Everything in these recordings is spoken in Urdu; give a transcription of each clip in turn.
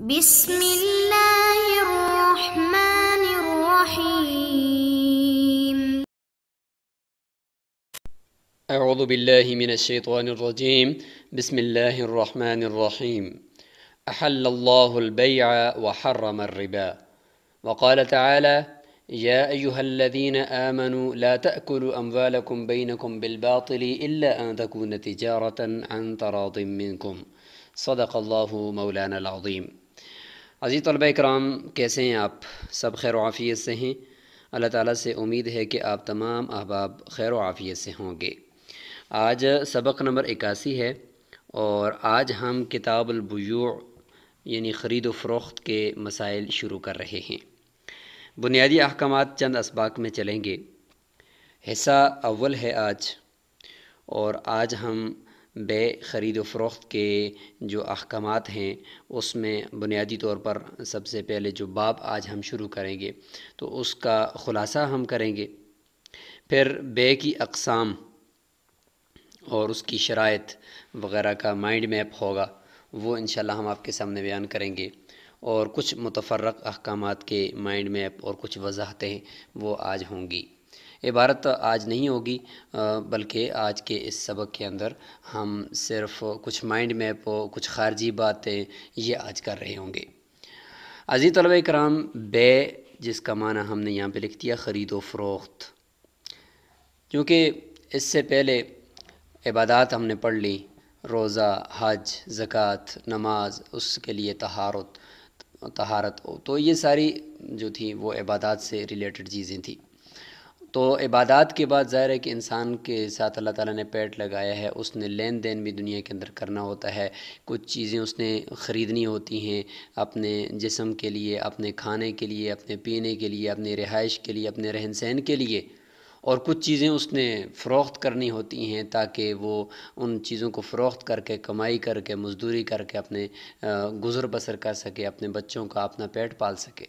بسم الله الرحمن الرحيم أعوذ بالله من الشيطان الرجيم بسم الله الرحمن الرحيم أحل الله البيع وحرم الربا وقال تعالى يا أيها الذين آمنوا لا تأكلوا أموالكم بينكم بالباطل إلا أن تكون تجارة عن تراض منكم صدق الله مولانا العظيم عزی طلبہ اکرام کیسے ہیں آپ سب خیر و عافیت سے ہیں اللہ تعالیٰ سے امید ہے کہ آپ تمام احباب خیر و عافیت سے ہوں گے آج سبق نمبر اکاسی ہے اور آج ہم کتاب البیوع یعنی خرید و فروخت کے مسائل شروع کر رہے ہیں بنیادی احکامات چند اسباق میں چلیں گے حصہ اول ہے آج اور آج ہم بے خرید و فروخت کے جو احکامات ہیں اس میں بنیادی طور پر سب سے پہلے جو باب آج ہم شروع کریں گے تو اس کا خلاصہ ہم کریں گے پھر بے کی اقسام اور اس کی شرائط وغیرہ کا مائنڈ میپ ہوگا وہ انشاءاللہ ہم آپ کے سامنے بیان کریں گے اور کچھ متفرق احکامات کے مائنڈ میپ اور کچھ وضاحتیں وہ آج ہوں گی عبارت آج نہیں ہوگی بلکہ آج کے اس سبق کے اندر ہم صرف کچھ مائنڈ میپ کچھ خارجی باتیں یہ آج کر رہے ہوں گے عزیز طلب کرام بے جس کا معنی ہم نے یہاں پہ لکھ دیا خرید و فروخت کیونکہ اس سے پہلے عبادات ہم نے پڑھ لی روزہ حج زکوٰۃ نماز اس کے لیے تہارت تہارت تو یہ ساری جو تھیں وہ عبادات سے ریلیٹڈ چیزیں تھیں تو عبادات کے بعد ظاہر ہے کہ انسان کے ساتھ اللہ تعالیٰ نے پیٹ لگایا ہے اس نے لین دین بھی دنیا کے اندر کرنا ہوتا ہے کچھ چیزیں اس نے خریدنی ہوتی ہیں اپنے جسم کے لیے اپنے کھانے کے لیے اپنے پینے کے لیے اپنے رہائش کے لیے اپنے رہن سہن کے لیے اور کچھ چیزیں اس نے فروخت کرنی ہوتی ہیں تاکہ وہ ان چیزوں کو فروخت کر کے کمائی کر کے مزدوری کر کے اپنے گزر بسر کر سکے اپنے بچوں کا اپنا پیٹ پال سکے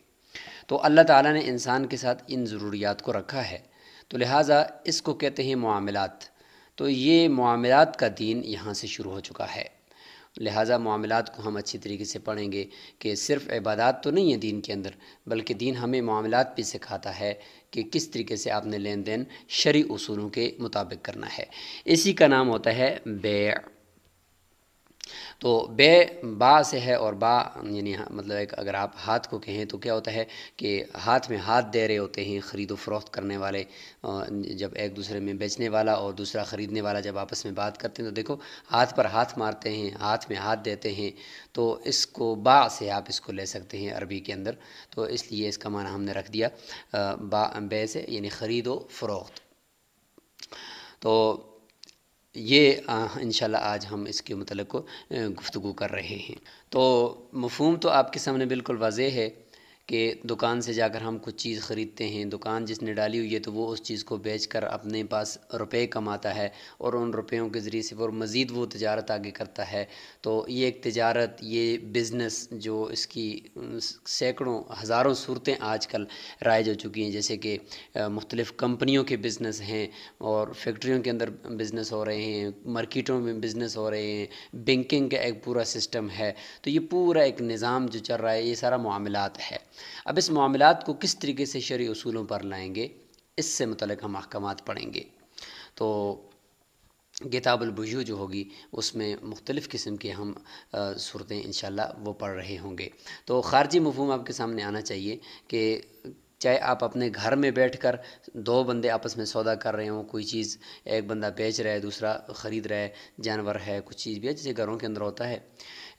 تو اللہ تعالیٰ نے انسان کے ساتھ ان ضروریات کو رکھا ہے تو لہٰذا اس کو کہتے ہیں معاملات تو یہ معاملات کا دین یہاں سے شروع ہو چکا ہے لہٰذا معاملات کو ہم اچھی طریقے سے پڑھیں گے کہ صرف عبادات تو نہیں ہے دین کے اندر بلکہ دین ہمیں معاملات بھی سکھاتا ہے کہ کس طریقے سے آپ نے لین دین شرعی اصولوں کے مطابق کرنا ہے اسی کا نام ہوتا ہے بیع تو بے با سے ہے اور با یعنی ہاں، مطلب ایک اگر آپ ہاتھ کو کہیں تو کیا ہوتا ہے کہ ہاتھ میں ہاتھ دے رہے ہوتے ہیں خرید و فروخت کرنے والے جب ایک دوسرے میں بیچنے والا اور دوسرا خریدنے والا جب آپس میں بات کرتے ہیں تو دیکھو ہاتھ پر ہاتھ مارتے ہیں ہاتھ میں ہاتھ دیتے ہیں تو اس کو با سے آپ اس کو لے سکتے ہیں عربی کے اندر تو اس لیے اس کا معنی ہم نے رکھ دیا با بے سے یعنی خرید و فروخت تو یہ انشاءاللہ آج ہم اس کے متعلق گفتگو کر رہے ہیں تو مفہوم تو آپ کے سامنے بالکل واضح ہے کہ دکان سے جا کر ہم کچھ چیز خریدتے ہیں دکان جس نے ڈالی ہوئی ہے تو وہ اس چیز کو بیچ کر اپنے پاس روپے کماتا ہے اور ان روپیوں کے ذریعے سے وہ مزید وہ تجارت آگے کرتا ہے تو یہ ایک تجارت یہ بزنس جو اس کی سینکڑوں ہزاروں صورتیں آج کل رائج ہو چکی ہیں جیسے کہ مختلف کمپنیوں کے بزنس ہیں اور فیکٹریوں کے اندر بزنس ہو رہے ہیں مارکیٹوں میں بزنس ہو رہے ہیں بینکنگ کا ایک پورا سسٹم ہے تو یہ پورا ایک نظام جو چل رہا ہے یہ سارا معاملات ہے اب اس معاملات کو کس طریقے سے شرعی اصولوں پر لائیں گے اس سے متعلق ہم احکامات پڑھیں گے تو کتاب البجو جو ہوگی اس میں مختلف قسم کی ہم صورتیں انشاءاللہ وہ پڑھ رہے ہوں گے تو خارجی مفہوم آپ کے سامنے آنا چاہیے کہ چاہے آپ اپنے گھر میں بیٹھ کر دو بندے آپس میں سودا کر رہے ہوں کوئی چیز ایک بندہ بیچ رہا ہے دوسرا خرید رہا ہے جانور ہے کچھ چیز بھی ہے جیسے گھروں کے اندر ہوتا ہے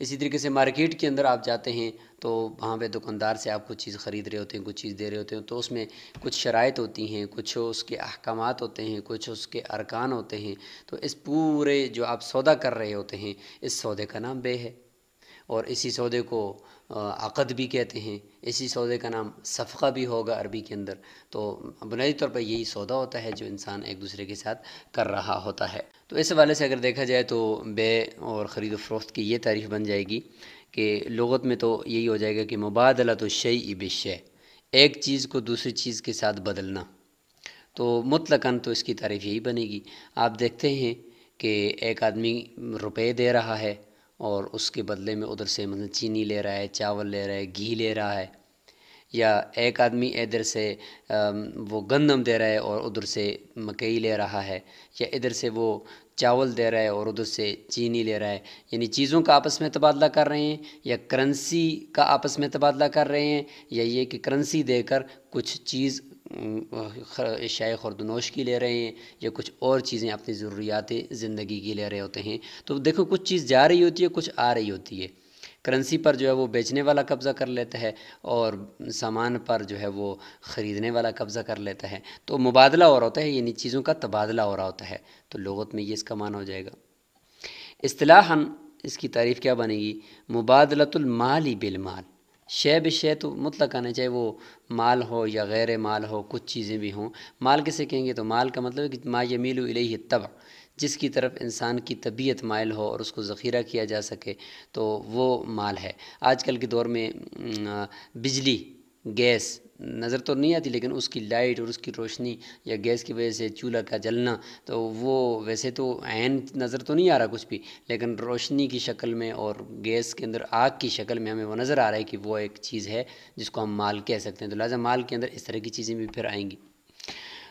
اسی طریقے سے مارکیٹ کے اندر آپ جاتے ہیں تو وہاں پہ دکاندار سے آپ کچھ چیز خرید رہے ہوتے ہیں کچھ چیز دے رہے ہوتے ہیں تو اس میں کچھ شرائط ہوتی ہیں کچھ اس کے احکامات ہوتے ہیں کچھ اس کے ارکان ہوتے ہیں تو اس پورے جو آپ سودا کر رہے ہوتے ہیں اس سودے کا نام بے ہے اور اسی سودے کو عقد بھی کہتے ہیں اسی سودے کا نام صفقہ بھی ہوگا عربی کے اندر تو بنیادی طور پر یہی سودا ہوتا ہے جو انسان ایک دوسرے کے ساتھ کر رہا ہوتا ہے تو اس حوالے سے اگر دیکھا جائے تو بے اور خرید و فروخت کی یہ تعریف بن جائے گی کہ لغت میں تو یہی ہو جائے گا کہ مبادلہ تو شعی بشے ایک چیز کو دوسری چیز کے ساتھ بدلنا تو مطلقاً تو اس کی تعریف یہی بنے گی آپ دیکھتے ہیں کہ ایک آدمی روپے دے رہا ہے اور اس کے بدلے میں ادھر سے مطلب چینی لے رہا ہے چاول لے رہا ہے گھی لے رہا ہے یا ایک آدمی ادھر سے وہ گندم دے رہا ہے اور ادھر سے مکئی لے رہا ہے یا ادھر سے وہ چاول دے رہا ہے اور ادھر سے چینی لے رہا ہے یعنی چیزوں کا آپس میں تبادلہ کر رہے ہیں یا کرنسی کا آپس میں تبادلہ کر رہے ہیں یا یہ کہ کرنسی دے کر کچھ چیز شائع خوردنوش کی لے رہے ہیں یا کچھ اور چیزیں اپنی ضروریات زندگی کی لے رہے ہوتے ہیں تو دیکھو کچھ چیز جا رہی ہوتی ہے کچھ آ رہی ہوتی ہے کرنسی پر جو ہے وہ بیچنے والا قبضہ کر لیتا ہے اور سامان پر جو ہے وہ خریدنے والا قبضہ کر لیتا ہے تو مبادلہ ہو رہا ہوتا ہے یعنی چیزوں کا تبادلہ ہو رہا ہوتا ہے تو لغت میں یہ اس کا معنی ہو جائے گا اصطلاحاً اس کی تعریف کیا بنے گی مبادلت المالی بالمال شے بھی شے تو مطلق آنا چاہے وہ مال ہو یا غیر مال ہو کچھ چیزیں بھی ہوں مال کسے کہیں گے تو مال کا مطلب کہ ما یمیل الیہ ولی جس کی طرف انسان کی طبیعت مائل ہو اور اس کو ذخیرہ کیا جا سکے تو وہ مال ہے آج کل کے دور میں بجلی گیس نظر تو نہیں آتی لیکن اس کی لائٹ اور اس کی روشنی یا گیس کی وجہ سے چولہا کا جلنا تو وہ ویسے تو عین نظر تو نہیں آ رہا کچھ بھی لیکن روشنی کی شکل میں اور گیس کے اندر آگ کی شکل میں ہمیں وہ نظر آ رہا ہے کہ وہ ایک چیز ہے جس کو ہم مال کہہ سکتے ہیں تو لہٰذا مال کے اندر اس طرح کی چیزیں بھی پھر آئیں گی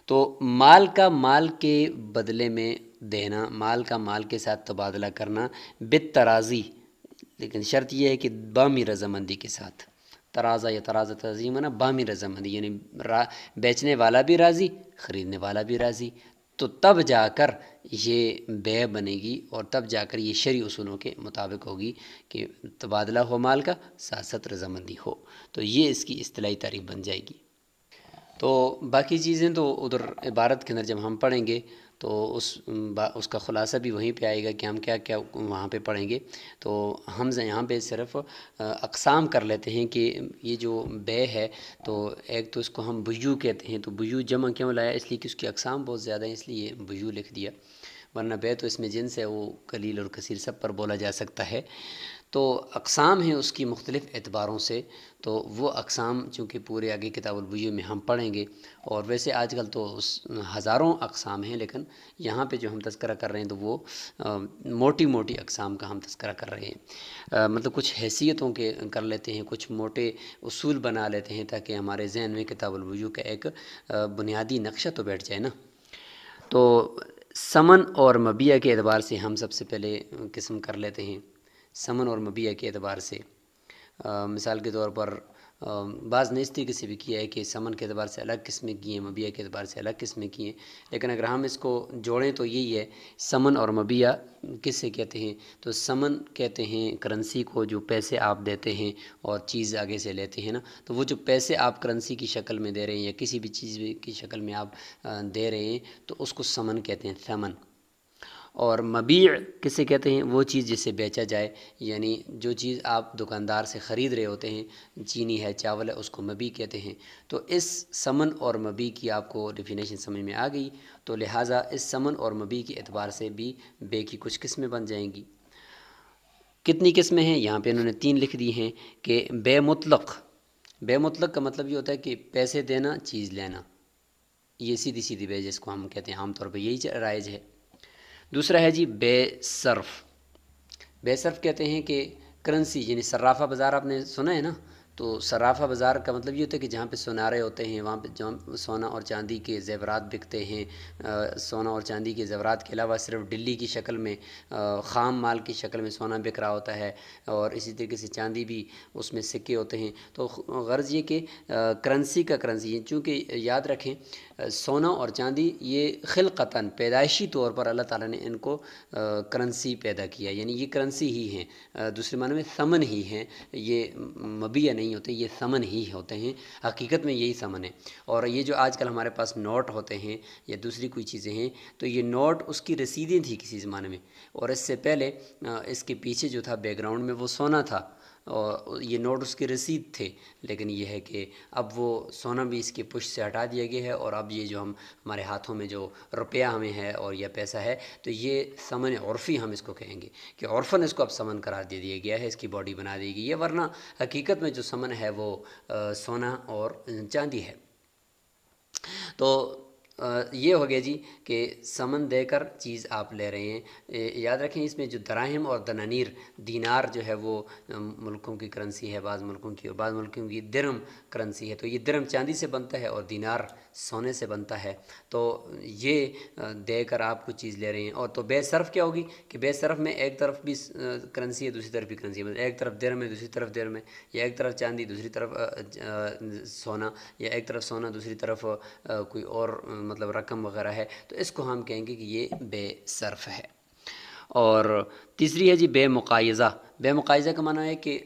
تو مال کا مال کے بدلے میں دینا مال کا مال کے ساتھ تبادلہ کرنا ترازی لیکن شرط یہ ہے کہ بامی رضامندی کے ساتھ ترازہ یا ترازہ تعظیم ہے نا بامی رضامندی یعنی را بیچنے والا بھی راضی خریدنے والا بھی راضی تو تب جا کر یہ بے بنے گی اور تب جا کر یہ شریع اصولوں کے مطابق ہوگی کہ تبادلہ ہو مال کا ساست رضا رضامندی ہو تو یہ اس کی اصطلاحی تعریف بن جائے گی تو باقی چیزیں تو ادھر عبارت کے اندر جب ہم پڑھیں گے تو اس اس کا خلاصہ بھی وہیں پہ آئے گا کہ ہم کیا کیا وہاں پہ پڑھیں گے تو ہم یہاں پہ صرف اقسام کر لیتے ہیں کہ یہ جو بے ہے تو ایک تو اس کو ہم بجو کہتے ہیں تو بجو جمع کیوں لایا اس لیے کہ اس کی اقسام بہت زیادہ ہیں اس لیے بجو لکھ دیا ورنہ بے تو اس میں جن سے وہ کلیل اور کثیر سب پر بولا جا سکتا ہے تو اقسام ہیں اس کی مختلف اعتباروں سے تو وہ اقسام چونکہ پورے آگے کتاب البیو میں ہم پڑھیں گے اور ویسے آج کل تو اس ہزاروں اقسام ہیں لیکن یہاں پہ جو ہم تذکرہ کر رہے ہیں تو وہ موٹی موٹی اقسام کا ہم تذکرہ کر رہے ہیں مطلب کچھ حیثیتوں کے کر لیتے ہیں کچھ موٹے اصول بنا لیتے ہیں تاکہ ہمارے ذہن میں کتاب الوجو کا ایک بنیادی نقشہ تو بیٹھ جائے نا تو سمن اور مبیہ کے اعتبار سے ہم سب سے پہلے قسم کر لیتے ہیں سمن اور مبیہ کے اعتبار سے مثال کے طور پر بعض نے اس طریقے سے بھی کیا ہے کہ سمن کے اعتبار سے الگ قسمیں کی ہیں مبیہ کے اعتبار سے الگ قسمیں کی ہیں لیکن اگر ہم اس کو جوڑیں تو یہی ہے سمن اور مبیہ سے کہتے ہیں تو سمن کہتے ہیں کرنسی کو جو پیسے آپ دیتے ہیں اور چیز آگے سے لیتے ہیں نا تو وہ جو پیسے آپ کرنسی کی شکل میں دے رہے ہیں یا کسی بھی چیز کی شکل میں آپ دے رہے ہیں تو اس کو سمن کہتے ہیں سمن اور مبیع کسے کہتے ہیں وہ چیز جسے بیچا جائے یعنی جو چیز آپ دکاندار سے خرید رہے ہوتے ہیں چینی ہے چاول ہے اس کو مبیع کہتے ہیں تو اس سمن اور مبیع کی آپ کو ڈیفینیشن سمجھ میں آ گئی تو لہٰذا اس سمن اور مبیع کے اعتبار سے بھی بے کی کچھ قسمیں بن جائیں گی کتنی قسمیں ہیں یہاں پہ انہوں نے تین لکھ دی ہیں کہ بے مطلق بے مطلق کا مطلب یہ ہوتا ہے کہ پیسے دینا چیز لینا یہ سیدھی سیدھی جس کو ہم کہتے ہیں عام طور پہ یہی رائج ہے دوسرا ہے جی بے صرف بے صرف کہتے ہیں کہ کرنسی یعنی صرافہ بازار آپ نے سنا ہے نا تو صرافہ بازار کا مطلب یہ ہوتا ہے کہ جہاں پہ سونارے ہوتے ہیں وہاں پہ سونا اور چاندی کے زیورات بکتے ہیں سونا اور چاندی کے زیورات کے علاوہ صرف ڈلی کی شکل میں خام مال کی شکل میں سونا بک رہا ہوتا ہے اور اسی طریقے سے چاندی بھی اس میں سکے ہوتے ہیں تو غرض یہ کہ کرنسی کا کرنسی چونکہ یاد رکھیں سونا اور چاندی یہ خلقتاً پیدائشی طور پر اللہ تعالیٰ نے ان کو کرنسی پیدا کیا یعنی یہ کرنسی ہی ہیں دوسرے معنی میں سمن ہی ہیں یہ مبیہ نہیں نہیں ہوتے یہ سمن ہی ہوتے ہیں حقیقت میں یہی سمن ہے اور یہ جو آج کل ہمارے پاس نوٹ ہوتے ہیں یا دوسری کوئی چیزیں ہیں تو یہ نوٹ اس کی رسیدیں تھیں کسی زمانے میں اور اس سے پہلے اس کے پیچھے جو تھا بیک گراؤنڈ میں وہ سونا تھا اور یہ نوٹ اس کے رسید تھے لیکن یہ ہے کہ اب وہ سونا بھی اس کی پشت سے ہٹا دیا گیا ہے اور اب یہ جو ہم ہمارے ہاتھوں میں جو روپیہ ہمیں ہے اور یا پیسہ ہے تو یہ سمن عرفی ہم اس کو کہیں گے کہ عرفن اس کو اب سمن قرار دے دیا گیا ہے اس کی باڈی بنا دی گئی یہ ورنہ حقیقت میں جو سمن ہے وہ سونا اور چاندی ہے تو یہ ہو گیا جی کہ سمن دے کر چیز آپ لے رہے ہیں یاد رکھیں اس میں جو دراہم اور دنانیر دینار جو ہے وہ ملکوں کی کرنسی ہے بعض ملکوں کی اور بعض ملکوں کی درم کرنسی ہے تو یہ درم چاندی سے بنتا ہے اور دینار سونے سے بنتا ہے تو یہ دے کر آپ کو چیز لے رہے ہیں اور تو بے صرف کیا ہوگی کہ بے صرف میں ایک طرف بھی کرنسی ہے دوسری طرف بھی کرنسی ہے مطلب ایک طرف دیر میں دوسری طرف دیر میں یا ایک طرف چاندی دوسری طرف سونا یا ایک طرف سونا دوسری طرف کوئی اور مطلب رقم وغیرہ ہے تو اس کو ہم کہیں گے کہ یہ بے صرف ہے اور تیسری ہے جی بے مقایضہ بے مقایضہ کا معنی ہے کہ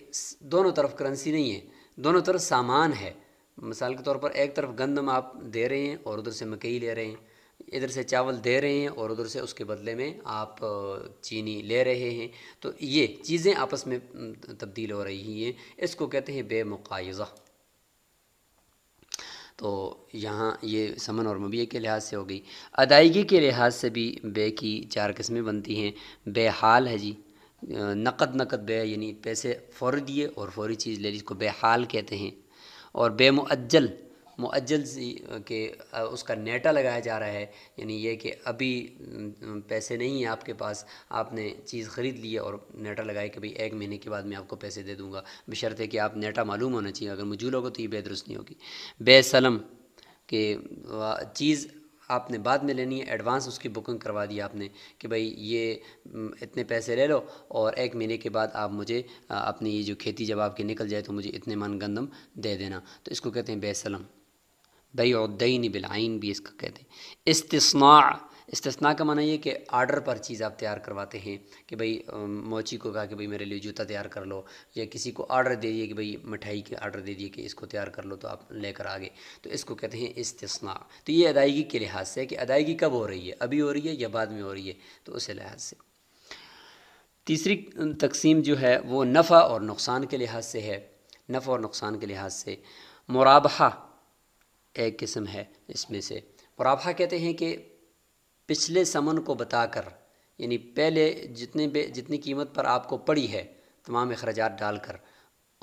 دونوں طرف کرنسی نہیں ہے دونوں طرف سامان ہے مثال کے طور پر ایک طرف گندم آپ دے رہے ہیں اور ادھر سے مکئی لے رہے ہیں ادھر سے چاول دے رہے ہیں اور ادھر سے اس کے بدلے میں آپ چینی لے رہے ہیں تو یہ چیزیں آپس میں تبدیل ہو رہی ہیں اس کو کہتے ہیں بے مقایضہ تو یہاں یہ سمن اور مبیع کے لحاظ سے ہو گئی ادائیگی کے لحاظ سے بھی بے کی چار قسمیں بنتی ہیں بے حال ہے جی نقد نقد بے یعنی پیسے فوری دیے اور فوری چیز لے لی اس کو بے حال کہتے ہیں اور بے معجل معجل کے اس کا نیٹا لگایا جا رہا ہے یعنی یہ کہ ابھی پیسے نہیں ہیں آپ کے پاس آپ نے چیز خرید لی ہے اور نیٹا لگائے کہ بھائی ایک مہینے کے بعد میں آپ کو پیسے دے دوں گا بشرط ہے کہ آپ نیٹا معلوم ہونا چاہیے اگر مجھول ہوگا تو یہ بے درست نہیں ہوگی بے سلم کہ چیز آپ نے بعد میں لینی ہے ایڈوانس اس کی بکنگ کروا دی آپ نے کہ بھائی یہ اتنے پیسے لے لو اور ایک مہینے کے بعد آپ مجھے اپنی یہ جو کھیتی جب آپ کے نکل جائے تو مجھے اتنے من گندم دے دینا تو اس کو کہتے ہیں بے سلم بئی اور دئی بھی اس کا کہتے ہیں استثناء استثناء کا معنی یہ کہ آرڈر پر چیز آپ تیار کرواتے ہیں کہ بھئی موچی کو کہا کہ بھئی میرے لیے جوتا تیار کر لو یا کسی کو آرڈر دے دیے کہ بھئی مٹھائی کے آرڈر دے دیے کہ اس کو تیار کر لو تو آپ لے کر آگے تو اس کو کہتے ہیں استثناء تو یہ ادائیگی کے لحاظ سے کہ ادائیگی کب ہو رہی ہے ابھی ہو رہی ہے یا بعد میں ہو رہی ہے تو اسے لحاظ سے تیسری تقسیم جو ہے وہ نفع اور نقصان کے لحاظ سے ہے نفع اور نقصان کے لحاظ سے مرابحہ ایک قسم ہے اس میں سے مرابحہ کہتے ہیں کہ پچھلے سمن کو بتا کر یعنی پہلے جتنے بے جتنی قیمت پر آپ کو پڑی ہے تمام اخراجات ڈال کر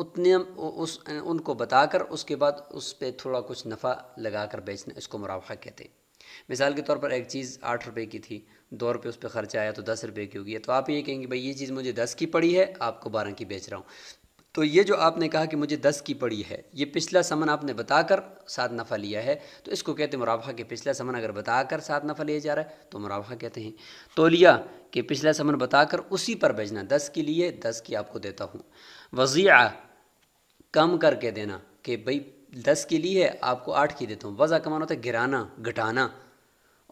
اتنے اس ان کو بتا کر اس کے بعد اس پہ تھوڑا کچھ نفع لگا کر بیچنا اس کو مرافع کہتے ہیں مثال کے طور پر ایک چیز آٹھ روپے کی تھی دو روپے اس پہ خرچہ آیا تو دس روپے کی ہوگی ہے تو آپ یہ کہیں گے بھائی یہ چیز مجھے دس کی پڑی ہے آپ کو بارہ کی بیچ رہا ہوں تو یہ جو آپ نے کہا کہ مجھے دس کی پڑی ہے یہ پچھلا سمن آپ نے بتا کر سات نفع لیا ہے تو اس کو کہتے ہیں مرابحہ کہ پچھلا سمن اگر بتا کر سات نفع لیا جا رہا ہے تو مرابحہ کہتے ہیں تولیہ کہ پچھلا سمن بتا کر اسی پر بھیجنا دس کے لیے دس کی آپ کو دیتا ہوں وضیع کم کر کے دینا کہ بھائی دس کی لیے آپ کو آٹھ کی دیتا ہوں وضع کمانا ہوتا ہے گرانا گھٹانا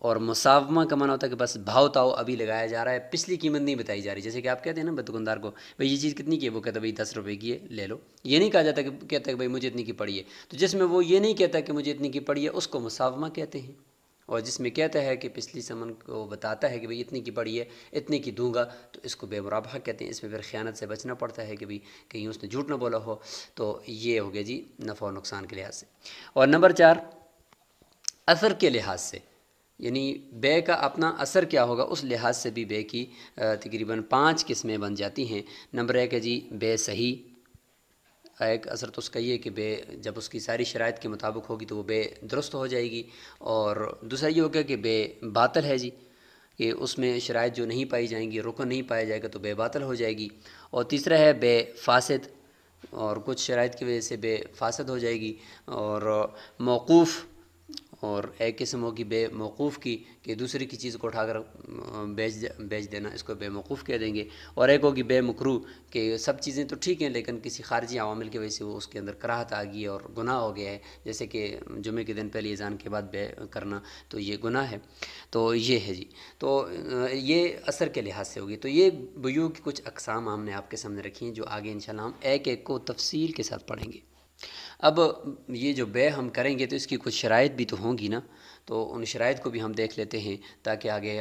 اور مساومہ کا معنی ہوتا ہے کہ بس بھاؤ تاؤ ابھی لگایا جا رہا ہے پچھلی قیمت نہیں بتائی جا رہی جیسے کہ آپ کہتے ہیں نا دکاندار کو بھائی یہ چیز کتنی کی ہے وہ کہتا ہے بھائی دس روپے کی ہے لے لو یہ نہیں کہا جاتا کہ کہتا ہے کہ بھائی مجھے اتنی کی پڑی ہے تو جس میں وہ یہ نہیں کہتا کہ مجھے اتنی کی پڑی ہے اس کو مساومہ کہتے ہیں اور جس میں کہتا ہے کہ پچھلی سمن کو بتاتا ہے کہ بھائی اتنی کی ہے اتنی کی دوں گا تو اس کو بے مرابحہ کہتے ہیں اس میں پھر خیانت سے بچنا پڑتا ہے کہ بھائی کہیں اس نے جھوٹ نہ بولا ہو تو یہ ہو گیا جی نفع و نقصان کے لحاظ سے اور نمبر چار اثر کے لحاظ سے یعنی بے کا اپنا اثر کیا ہوگا اس لحاظ سے بھی بے کی تقریباً پانچ قسمیں بن جاتی ہیں نمبر ایک ہے جی بے صحیح ایک اثر تو اس کا یہ کہ بے جب اس کی ساری شرائط کے مطابق ہوگی تو وہ بے درست ہو جائے گی اور دوسرا یہ ہوگا کہ بے باطل ہے جی کہ اس میں شرائط جو نہیں پائی جائیں گی رکن نہیں پایا جائے گا تو بے باطل ہو جائے گی اور تیسرا ہے بے فاسد اور کچھ شرائط کی وجہ سے بے فاسد ہو جائے گی اور موقوف اور ایک قسم ہوگی بے موقوف کی کہ دوسری کی چیز کو اٹھا کر بیچ بیچ دینا اس کو بے موقوف کہہ دیں گے اور ایک ہوگی بے مکرو کہ سب چیزیں تو ٹھیک ہیں لیکن کسی خارجی عوامل کی وجہ سے وہ اس کے اندر کراہت آ گئی اور گناہ ہو گیا ہے جیسے کہ جمعے کے دن پہلے اذان کے بعد بے کرنا تو یہ گناہ ہے تو یہ ہے جی تو یہ اثر کے لحاظ سے ہوگی تو یہ بیو کی کچھ اقسام ہم نے آپ کے سامنے رکھی ہیں جو آگے انشاءاللہ ہم ایک ایک کو تفصیل کے ساتھ پڑھیں گے اب یہ جو بے ہم کریں گے تو اس کی کچھ شرائط بھی تو ہوں گی نا تو ان شرائط کو بھی ہم دیکھ لیتے ہیں تاکہ آگے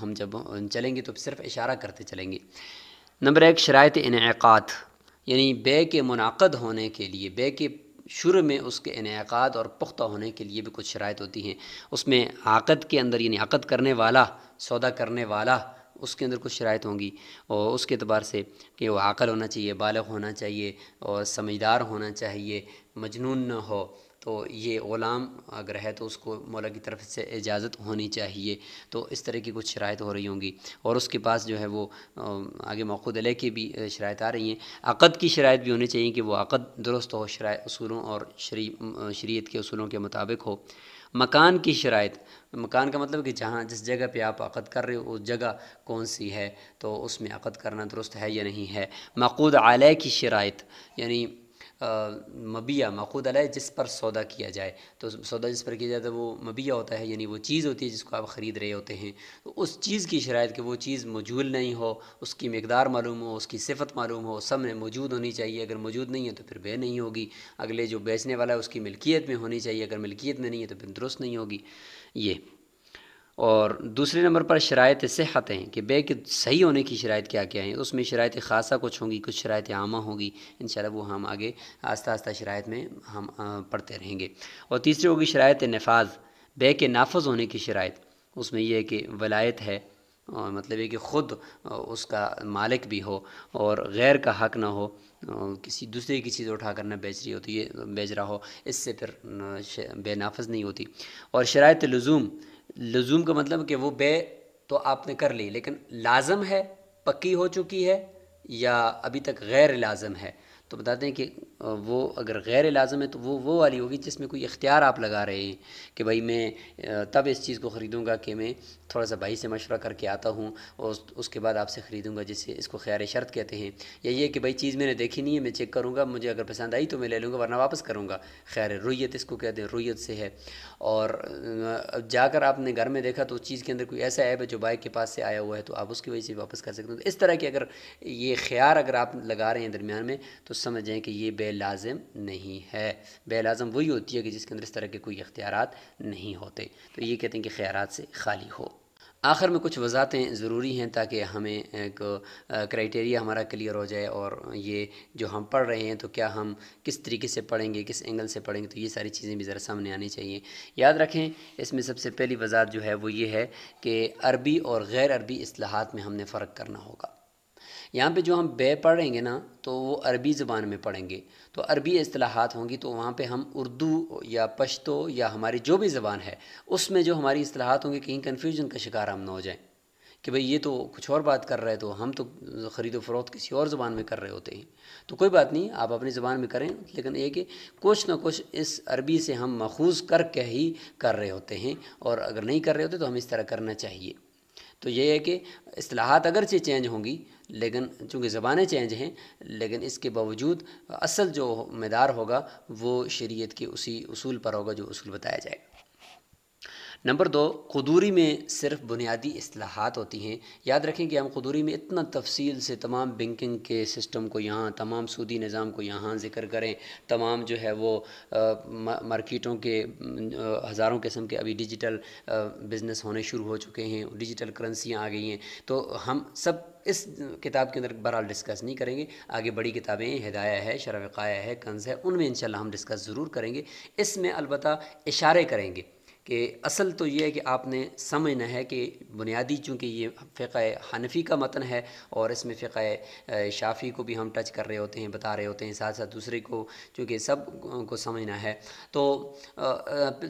ہم جب چلیں گے تو صرف اشارہ کرتے چلیں گے نمبر ایک شرائط انعقاد یعنی بے کے منعقد ہونے کے لیے بے کے شروع میں اس کے انعقاد اور پختہ ہونے کے لیے بھی کچھ شرائط ہوتی ہیں اس میں عاقد کے اندر یعنی عقد کرنے والا سودا کرنے والا اس کے اندر کچھ شرائط ہوں گی اور اس کے اعتبار سے کہ وہ عاقل ہونا چاہیے بالغ ہونا چاہیے اور سمجھدار ہونا چاہیے مجنون نہ ہو تو یہ غلام اگر ہے تو اس کو مولا کی طرف سے اجازت ہونی چاہیے تو اس طرح کی کچھ شرائط ہو رہی ہوں گی اور اس کے پاس جو ہے وہ آگے علیہ کی بھی شرائط آ رہی ہیں عقد کی شرائط بھی ہونی چاہیے کہ وہ عقد درست ہو شرائط اصولوں اور شریعت کے اصولوں کے مطابق ہو مکان کی شرائط مکان کا مطلب کہ جہاں جس جگہ پہ آپ عقد کر رہے ہو اس جگہ کون سی ہے تو اس میں عقد کرنا درست ہے یا نہیں ہے مقود علیہ کی شرائط یعنی مبیہ علیہ جس پر سودا کیا جائے تو سودا جس پر کیا ہوتا ہے یعنی وہ چیز ہوتی ہے جس کو آپ خرید رہے ہوتے ہیں تو اس چیز کی شرائط کہ وہ چیز موجود نہیں ہو اس کی مقدار معلوم ہو اس کی صفت معلوم ہو سب میں موجود ہونی چاہیے اگر موجود نہیں ہے تو پھر بے نہیں ہوگی اگلے جو بیچنے والا ہے اس کی ملکیت میں ہونی چاہیے اگر ملکیت میں نہیں ہے تو پھر درست نہیں ہوگی یہ اور دوسرے نمبر پر شرائط صحت ہیں کہ بے کے صحیح ہونے کی شرائط کیا کیا ہیں اس میں شرائط خاصہ کچھ ہوں گی کچھ شرائط عامہ ہوں گی انشاءاللہ وہ ہم آگے آہستہ آہستہ شرائط میں ہم پڑھتے رہیں گے اور تیسری ہوگی شرائط نفاذ بے کے نافذ ہونے کی شرائط اس میں یہ ہے کہ ولایت ہے مطلب یہ کہ خود اس کا مالک بھی ہو اور غیر کا حق نہ ہو کسی دوسرے کی چیز اٹھا کر نہ بیچ رہی ہوتی ہے بیچ رہا ہو اس سے پھر بے نافذ نہیں ہوتی اور شرائط لزوم لزوم کا مطلب کہ وہ بے تو آپ نے کر لی لیکن لازم ہے پکی ہو چکی ہے یا ابھی تک غیر لازم ہے تو بتاتے ہیں کہ وہ اگر غیر لازم ہے تو وہ وہ والی ہوگی جس میں کوئی اختیار آپ لگا رہے ہیں کہ بھائی میں تب اس چیز کو خریدوں گا کہ میں تھوڑا سا بھائی سے مشورہ کر کے آتا ہوں اور اس کے بعد آپ سے خریدوں گا جسے اس کو خیار شرط کہتے ہیں یا یہ کہ بھائی چیز میں نے دیکھی نہیں ہے میں چیک کروں گا مجھے اگر پسند آئی تو میں لے لوں گا ورنہ واپس کروں گا خیر رویت اس کو کہتے ہیں رویت سے ہے اور جا کر آپ نے گھر میں دیکھا تو اس چیز کے اندر کوئی ایسا ایپ ہے جو بائک کے پاس سے آیا ہوا ہے تو آپ اس کی وجہ سے واپس کر سکتے ہیں تو اس طرح کی اگر یہ خیال اگر آپ لگا رہے ہیں درمیان میں تو سمجھ جائیں کہ یہ بے لازم نہیں ہے بے لازم وہی ہوتی ہے کہ جس کے اندر اس طرح کے کوئی اختیارات نہیں ہوتے تو یہ کہتے ہیں کہ خیارات سے خالی ہو آخر میں کچھ وضاحتیں ضروری ہیں تاکہ ہمیں کرائٹیریا ہمارا کلیئر ہو جائے اور یہ جو ہم پڑھ رہے ہیں تو کیا ہم کس طریقے سے پڑھیں گے کس اینگل سے پڑھیں گے تو یہ ساری چیزیں بھی ذرا سامنے آنی چاہیے یاد رکھیں اس میں سب سے پہلی وضاحت جو ہے وہ یہ ہے کہ عربی اور غیر عربی اصلاحات میں ہم نے فرق کرنا ہوگا یہاں پہ جو ہم بے پڑھ رہیں گے نا تو وہ عربی زبان میں پڑھیں گے تو عربی اصطلاحات ہوں گی تو وہاں پہ ہم اردو یا پشتو یا ہماری جو بھی زبان ہے اس میں جو ہماری اصطلاحات ہوں گے کہیں کنفیوژن کا شکار ہم نہ ہو جائیں کہ بھئی یہ تو کچھ اور بات کر رہے تو ہم تو خرید و فروخت کسی اور زبان میں کر رہے ہوتے ہیں تو کوئی بات نہیں آپ اپنی زبان میں کریں لیکن یہ کہ کچھ نہ کچھ اس عربی سے ہم ماخوذ کر کے ہی کر رہے ہوتے ہیں اور اگر نہیں کر رہے ہوتے تو ہم اس طرح کرنا چاہیے تو یہ ہے کہ اصطلاحات اگرچہ چینج ہوں گی لیکن چونکہ زبانیں چینج ہیں لیکن اس کے باوجود اصل جو میدار ہوگا وہ شریعت کے اسی اصول پر ہوگا جو اصول بتایا جائے گا نمبر دو قدوری میں صرف بنیادی اصلاحات ہوتی ہیں یاد رکھیں کہ ہم قدوری میں اتنا تفصیل سے تمام بینکنگ کے سسٹم کو یہاں تمام سودی نظام کو یہاں ذکر کریں تمام جو ہے وہ مارکیٹوں کے ہزاروں قسم کے ابھی ڈیجیٹل بزنس ہونے شروع ہو چکے ہیں ڈیجیٹل کرنسیاں آ گئی ہیں تو ہم سب اس کتاب کے اندر بہرحال ڈسکس نہیں کریں گے آگے بڑی کتابیں ہدایہ ہے وقایہ ہے کنز ہے ان میں انشاءاللہ ہم ڈسکس ضرور کریں گے اس میں البتہ اشارے کریں گے کہ اصل تو یہ ہے کہ آپ نے سمجھنا ہے کہ بنیادی چونکہ یہ فقہ حنفی کا متن ہے اور اس میں فقہ شافی کو بھی ہم ٹچ کر رہے ہوتے ہیں بتا رہے ہوتے ہیں ساتھ ساتھ دوسرے کو چونکہ سب کو سمجھنا ہے تو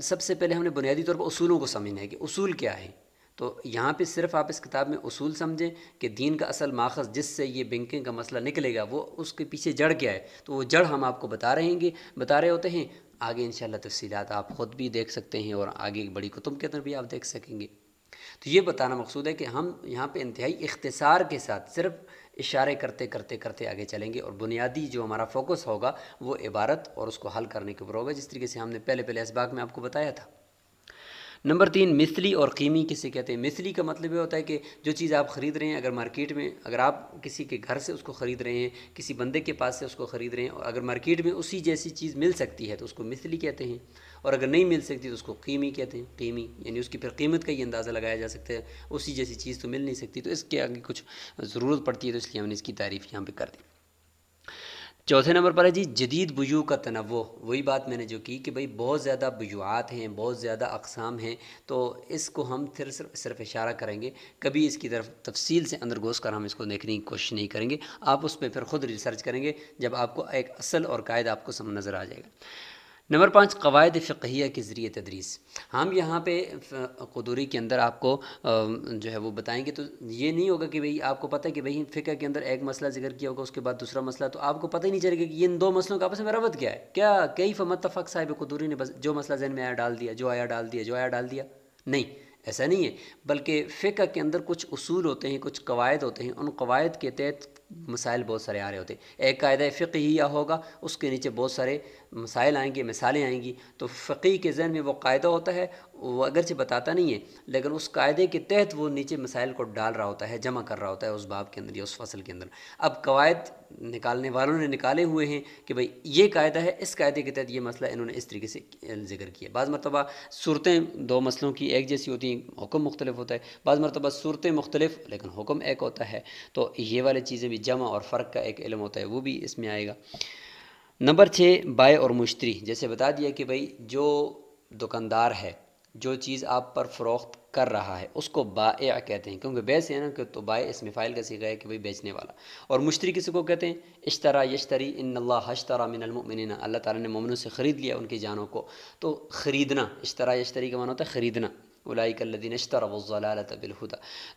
سب سے پہلے ہم نے بنیادی طور پر اصولوں کو سمجھنا ہے کہ اصول کیا ہے تو یہاں پہ صرف آپ اس کتاب میں اصول سمجھیں کہ دین کا اصل ماخذ جس سے یہ بینکنگ کا مسئلہ نکلے گا وہ اس کے پیچھے جڑ کیا ہے تو وہ جڑ ہم آپ کو بتا رہیں گے بتا رہے ہوتے ہیں آگے انشاءاللہ تفصیلات آپ خود بھی دیکھ سکتے ہیں اور آگے ایک بڑی کتب کے اندر بھی آپ دیکھ سکیں گے تو یہ بتانا مقصود ہے کہ ہم یہاں پہ انتہائی اختصار کے ساتھ صرف اشارے کرتے کرتے کرتے آگے چلیں گے اور بنیادی جو ہمارا فوکس ہوگا وہ عبارت اور اس کو حل کرنے کے اوپر ہوگا جس طریقے سے ہم نے پہلے پہلے اس باغ میں آپ کو بتایا تھا نمبر تین مثلی اور قیمی کسے کہتے ہیں مثلی کا مطلب یہ ہوتا ہے کہ جو چیز آپ خرید رہے ہیں اگر مارکیٹ میں اگر آپ کسی کے گھر سے اس کو خرید رہے ہیں کسی بندے کے پاس سے اس کو خرید رہے ہیں اور اگر مارکیٹ میں اسی جیسی چیز مل سکتی ہے تو اس کو مثلی کہتے ہیں اور اگر نہیں مل سکتی تو اس کو قیمی کہتے ہیں قیمی یعنی اس کی پھر قیمت کا ہی اندازہ لگایا جا سکتا ہے اسی جیسی چیز تو مل نہیں سکتی تو اس کے آگے کچھ ضرورت پڑتی ہے تو اس لیے ہم نے اس کی تعریف یہاں پہ کر دی چوتھے نمبر پر ہے جی جدید بیو کا تنوع وہی بات میں نے جو کی کہ بھائی بہت زیادہ بیوعات ہیں بہت زیادہ اقسام ہیں تو اس کو ہم پھر صرف صرف اشارہ کریں گے کبھی اس کی طرف تفصیل سے اندر کر ہم اس کو دیکھنے کی کوشش نہیں کریں گے آپ اس پہ پھر خود ریسرچ کریں گے جب آپ کو ایک اصل اور قاعدہ آپ کو نظر آ جائے گا نمبر پانچ قواعد فقہیہ کے ذریعے تدریس ہم یہاں پہ قدوری کے اندر آپ کو جو ہے وہ بتائیں گے تو یہ نہیں ہوگا کہ بھئی آپ کو پتہ ہے کہ بھئی فقہ کے اندر ایک مسئلہ ذکر کیا ہوگا اس کے بعد دوسرا مسئلہ تو آپ کو پتہ ہی نہیں چلے گا کہ ان دو مسئلوں کا آپس میں ربط کیا ہے کیا کئی فمت صاحب قدوری نے بس جو مسئلہ ذہن میں آیا ڈال دیا جو آیا ڈال دیا جو آیا ڈال دیا نہیں ایسا نہیں ہے بلکہ فقہ کے اندر کچھ اصول ہوتے ہیں کچھ قواعد ہوتے ہیں ان قواعد کے تحت مسائل بہت سارے آ رہے ہوتے ہیں ایک قاعدۂ فقیہ ہوگا اس کے نیچے بہت سارے مسائل آئیں گے مثالیں آئیں گی تو فقی کے ذہن میں وہ قاعدہ ہوتا ہے وہ اگرچہ بتاتا نہیں ہے لیکن اس قاعدے کے تحت وہ نیچے مسائل کو ڈال رہا ہوتا ہے جمع کر رہا ہوتا ہے اس باب کے اندر یا اس فصل کے اندر اب قواعد نکالنے والوں نے نکالے ہوئے ہیں کہ بھئی یہ قاعدہ ہے اس قاعدے کے تحت یہ مسئلہ انہوں نے اس طریقے سے ذکر کیا بعض مرتبہ صورتیں دو مسئلوں کی ایک جیسی ہوتی ہیں حکم مختلف ہوتا ہے بعض مرتبہ صورتیں مختلف لیکن حکم ایک ہوتا ہے تو یہ والی چیزیں بھی جمع اور فرق کا ایک علم ہوتا ہے وہ بھی اس میں آئے گا نمبر چھ بائے اور مشتری جیسے بتا دیا کہ بھائی جو دکاندار ہے جو چیز آپ پر فروخت کر رہا ہے اس کو بائع کہتے ہیں کیونکہ ہے نا کہ تو بائع اس فائل کا سیکھا ہے کہ بھائی بیچنے والا اور مشتری کسی کو کہتے ہیں اشترا یشتری ان اللہ اشترا من المؤمنین اللہ تعالیٰ نے مومنوں سے خرید لیا ان کی جانوں کو تو خریدنا اشترا یشتری کا معنی ہوتا ہے خریدنا اولائک الذین نشتہ روض اللہ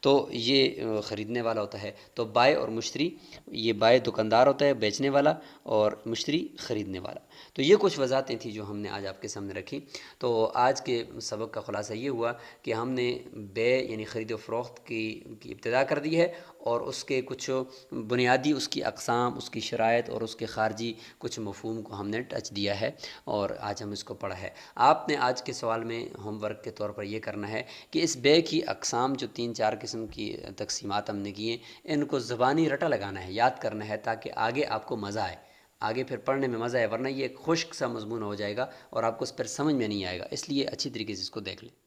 تو یہ خریدنے والا ہوتا ہے تو بائے اور مشتری یہ بائے دکاندار ہوتا ہے بیچنے والا اور مشتری خریدنے والا تو یہ کچھ وضاحتیں تھیں جو ہم نے آج آپ کے سامنے رکھی تو آج کے سبق کا خلاصہ یہ ہوا کہ ہم نے بے یعنی خرید و فروخت کی ابتدا کر دی ہے اور اس کے کچھ بنیادی اس کی اقسام اس کی شرائط اور اس کے خارجی کچھ مفہوم کو ہم نے ٹچ دیا ہے اور آج ہم اس کو پڑھا ہے آپ نے آج کے سوال میں ہوم ورک کے طور پر یہ کر کرنا ہے کہ اس بے کی اقسام جو تین چار قسم کی تقسیمات ہم نے کی ہیں ان کو زبانی رٹا لگانا ہے یاد کرنا ہے تاکہ آگے آپ کو مزہ آئے آگے پھر پڑھنے میں مزہ ہے ورنہ یہ خشک سا مضمون ہو جائے گا اور آپ کو اس پر سمجھ میں نہیں آئے گا اس لیے اچھی طریقے سے اس کو دیکھ لیں